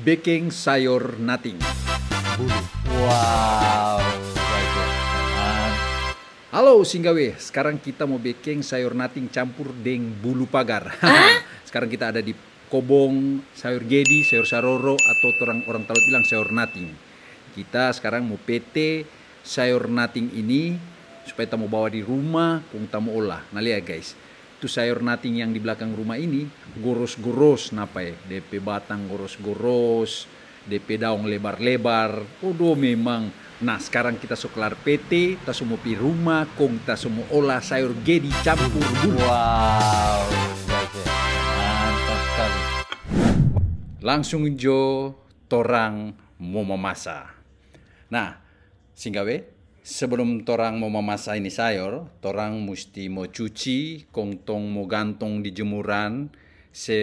baking sayur nating. Wow. Halo Singgawe, sekarang kita mau baking sayur nating campur deng bulu pagar. sekarang kita ada di kobong, sayur gedi, sayur saroro atau orang orang tahu bilang sayur nating. Kita sekarang mau PT sayur nating ini supaya kita mau bawa di rumah, kung kita mau olah. Nah lihat guys, itu sayur nating yang di belakang rumah ini goros-goros napa ya DP batang goros-goros DP daun lebar-lebar Odo memang nah sekarang kita sekelar PT kita semua pi rumah kong kita semua olah sayur gedi campur dulu wow langsung jo torang mau memasak nah singgawe Sebelum torang mau memasak ini sayur, torang mesti mau cuci, kongtong mau gantung di jemuran, se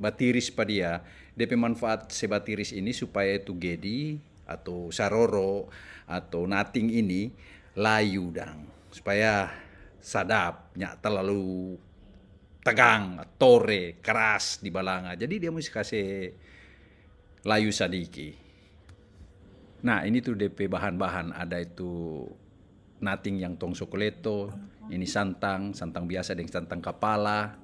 batiris padia. DP manfaat se batiris ini supaya itu gedi atau saroro atau nating ini layu dang. Supaya sadap, nyak terlalu tegang, tore, keras di balanga. Jadi dia mesti kasih layu sadiki. Nah ini tuh DP bahan-bahan ada itu nating yang tong sokoleto, ini santang, santang biasa dengan santang kepala,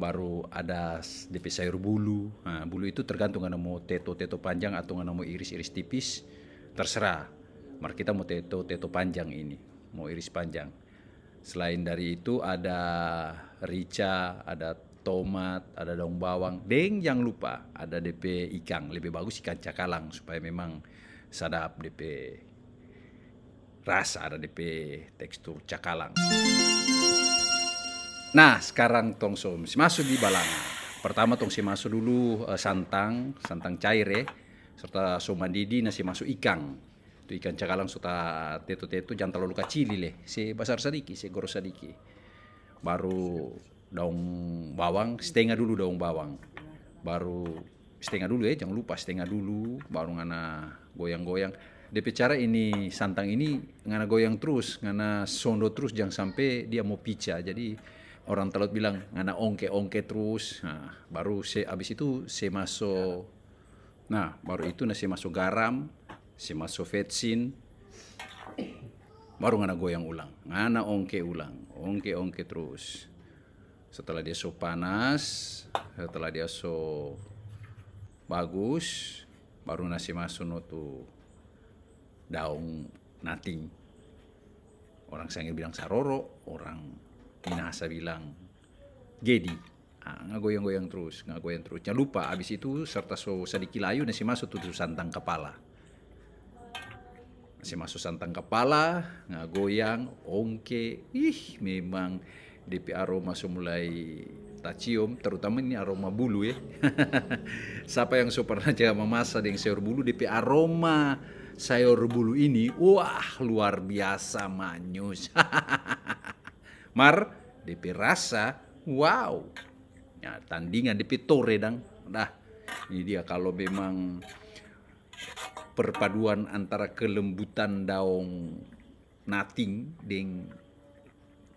baru ada DP sayur bulu. Nah, bulu itu tergantung anda mau teto-teto panjang atau anda mau iris-iris tipis, terserah. Mari kita mau teto-teto panjang ini, mau iris panjang. Selain dari itu ada rica, ada tomat, ada daun bawang. Deng yang lupa ada DP ikan, lebih bagus ikan cakalang supaya memang sadap DP rasa ada DP tekstur cakalang. Nah sekarang tong so masuk di balang Pertama tong si masuk dulu uh, santang, santang cair ya, serta so mandidi nasi masuk ikan. Itu ikan cakalang serta tetu-tetu jangan terlalu kecil leh, si besar sedikit, si goros sedikit. Baru daun bawang, setengah dulu daun bawang. Baru setengah dulu ya, jangan lupa setengah dulu, baru ngana goyang-goyang Dia bicara ini santang ini ngana goyang terus ngana sondo terus jangan sampai dia mau pica jadi orang telut bilang ngana ongke ongke terus nah, baru se habis itu se masuk nah baru itu nasi masuk garam saya masuk vetsin baru ngana goyang ulang ngana ongke ulang ongke ongke terus setelah dia so panas setelah dia so bagus baru nasi masuno tu daung nating orang Sengir bilang saroro orang minahasa bilang gedi ah, ngagoyang-goyang terus ngagoyang terus jangan lupa abis itu serta so sedikit layu nasi masuk tuh santang kepala nasi masuk santang kepala ngagoyang ongke ih memang DP aroma mulai kita cium terutama ini aroma bulu ya siapa yang super pernah jaga memasak dengan sayur bulu DP aroma sayur bulu ini wah luar biasa manyus mar DP rasa wow ya tandingan DP tore dang dah ini dia kalau memang perpaduan antara kelembutan daun nating dengan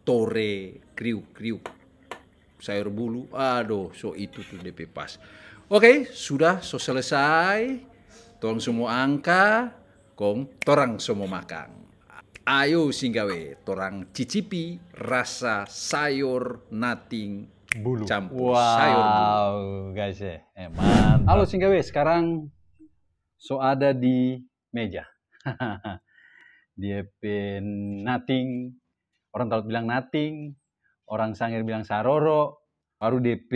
tore kriuk-kriuk sayur bulu. Aduh, so itu tuh DP pas. Oke, okay, sudah so selesai. Tolong semua angka, kong, torang semua makan. Ayo singgawe, torang cicipi rasa sayur nating bulu campur wow, sayur bulu. guys ya, eh, mantap. Halo singgawe, sekarang so ada di meja. DP nating, orang tahu bilang nating, orang Sangir bilang Saroro, baru DP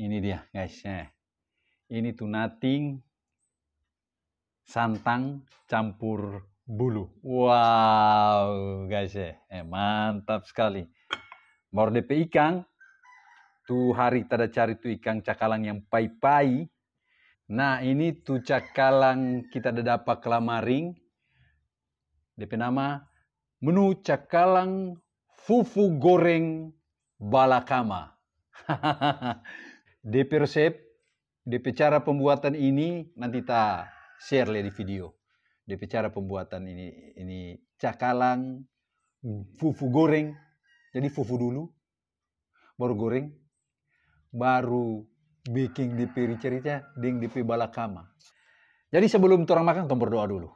ini dia guys. Ya. ini tuh nating santang campur bulu. Wow guys ya. eh, mantap sekali. Baru DP ikan, tu hari tada cari tuh ikan cakalang yang pai-pai. Nah ini tuh cakalang kita ada dapat kelamaring. DP nama menu cakalang fufu goreng balakama. DP resep, DP cara pembuatan ini nanti kita share ya di video. DP cara pembuatan ini ini cakalang fufu goreng. Jadi fufu dulu baru goreng baru baking di piri ceritanya ding di DP balakama. Jadi sebelum orang makan, tolong berdoa dulu.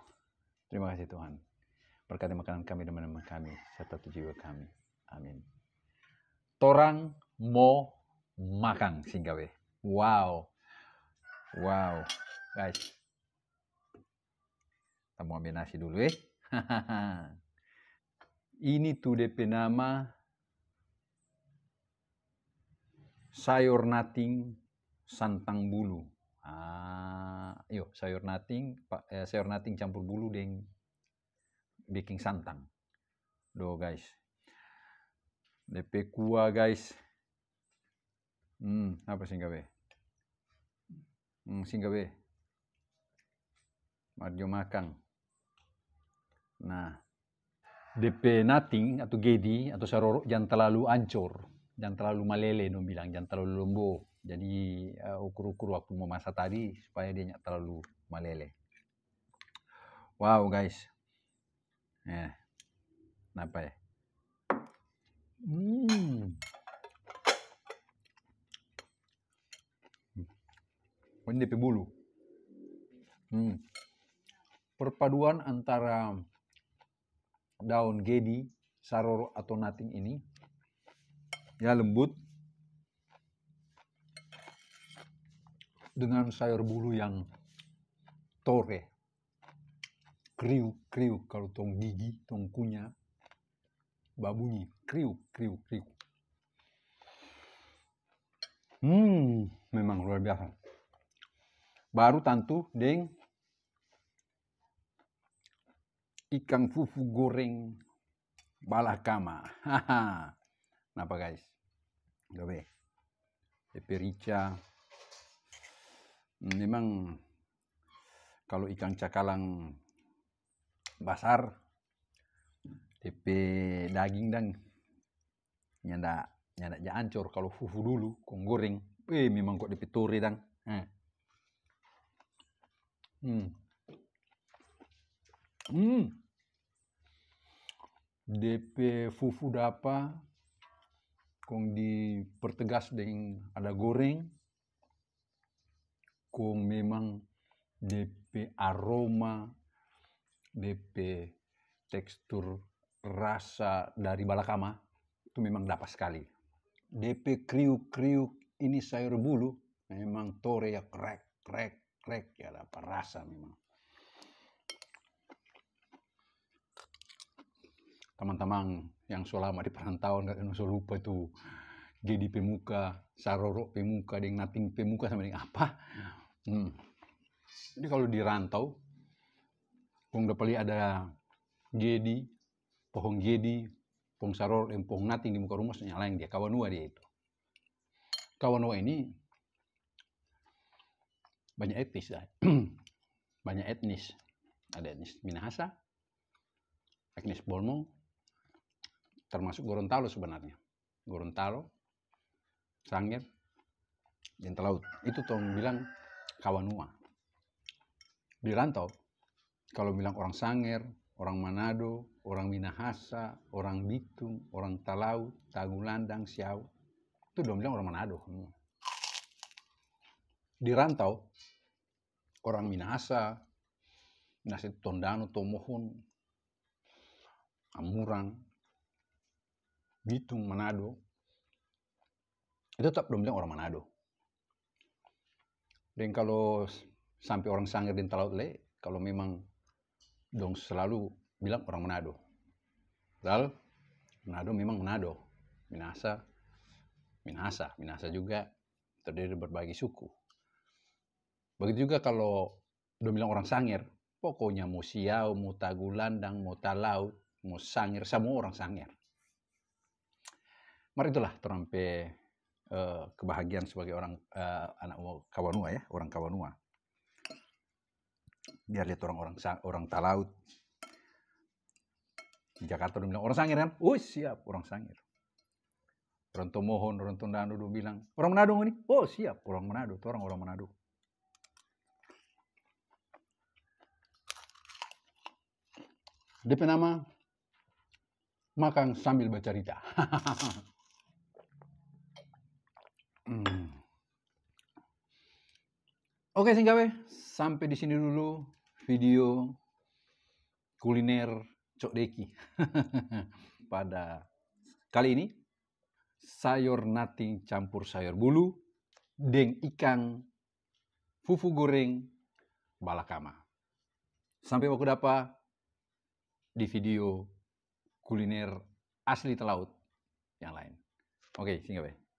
Terima kasih Tuhan. Berkati makanan kami dan teman-teman kami, serta jiwa kami. Amin. Torang mo makan singgawe. Wow. Wow. Guys. Kita mau ambil nasi dulu eh. Ini tuh DP nama sayur nating santang bulu. Ah, yuk sayur nating, eh, sayur nating campur bulu deng baking santang. Do guys, DP kuah guys. Hmm, apa ah, singgabe? Hmm, singgabe. Marjo makan. Nah, DP nating atau gedi atau sarorok jangan terlalu ancur, jangan terlalu malele dong bilang, jangan terlalu lembo. Jadi ya uh, ah, ukur-ukur waktu mau masak tadi supaya dia tidak terlalu malele. Wow guys, eh, kenapa ya? Hmm. Ini DP bulu. Hmm. Perpaduan antara daun gedi, saroro atau nating ini ya lembut dengan sayur bulu yang tore kriuk kriuk kalau tong gigi tong kunyah babunyi kriuk kriuk kriuk hmm memang luar biasa baru tentu deng ikan fufu goreng balakama haha kenapa guys gawe rica hmm, memang kalau ikan cakalang basar TP daging dan nyanda nyanda jancur kalau fufu dulu kong goreng eh memang kok dipitori dan eh. hmm hmm DP fufu dapa kong dipertegas dengan ada goreng kong memang DP aroma DP tekstur rasa dari balakama itu memang dapat sekali. DP kriuk-kriuk ini sayur bulu memang tore ya krek krek krek ya dapat rasa memang. Teman-teman yang selama di perantauan gak usah lupa itu jadi pemuka, saroro pemuka, ada yang nating pemuka sama yang apa. Hmm. Jadi kalau di rantau, bung Dapali ada jadi pohon gedi, pohon saror, dan eh, pohon nating di muka rumah yang dia. Kawanua dia itu. Kawanua ini banyak etnis, ya banyak etnis. Ada etnis Minahasa, etnis Bolmo, termasuk Gorontalo sebenarnya. Gorontalo, Sangir, dan Telaut. Itu tolong bilang Kawanua. Di rantau, kalau bilang orang Sangir, orang Manado, orang Minahasa, orang Bitung, orang Talau, Tagulandang, Siau. Itu dong bilang orang Manado. Di rantau, orang Minahasa, Minahasa itu Tondano, Tomohon, Amurang, Bitung, Manado. Itu tetap belum bilang orang Manado. Dan kalau sampai orang Sangir dan Talaut Le, kalau memang dong selalu bilang orang Manado. Padahal Manado memang Manado, Minasa, Minasa, Minasa juga terdiri dari berbagai suku. Begitu juga kalau udah bilang orang Sangir, pokoknya mau Siau, mau Tagulandang, mau Talaut, mau Sangir, semua orang Sangir. Mari itulah terampil eh, kebahagiaan sebagai orang eh, anak Kawanua ya, orang Kawanua biar lihat orang-orang orang talaut di Jakarta udah bilang orang sangir kan oh siap orang sangir orang Tomohon orang tundaan dulu bilang orang Manado ini oh siap orang Manado itu orang-orang Manado Depan nama makan sambil baca cerita. hmm. Oke, Singgawe, sampai di sini dulu video kuliner Cok Deki. Pada kali ini sayur nating campur sayur bulu, deng ikan, fufu goreng, balakama. Sampai waktu dapat di video kuliner asli telaut yang lain. Oke, okay, singgah ya.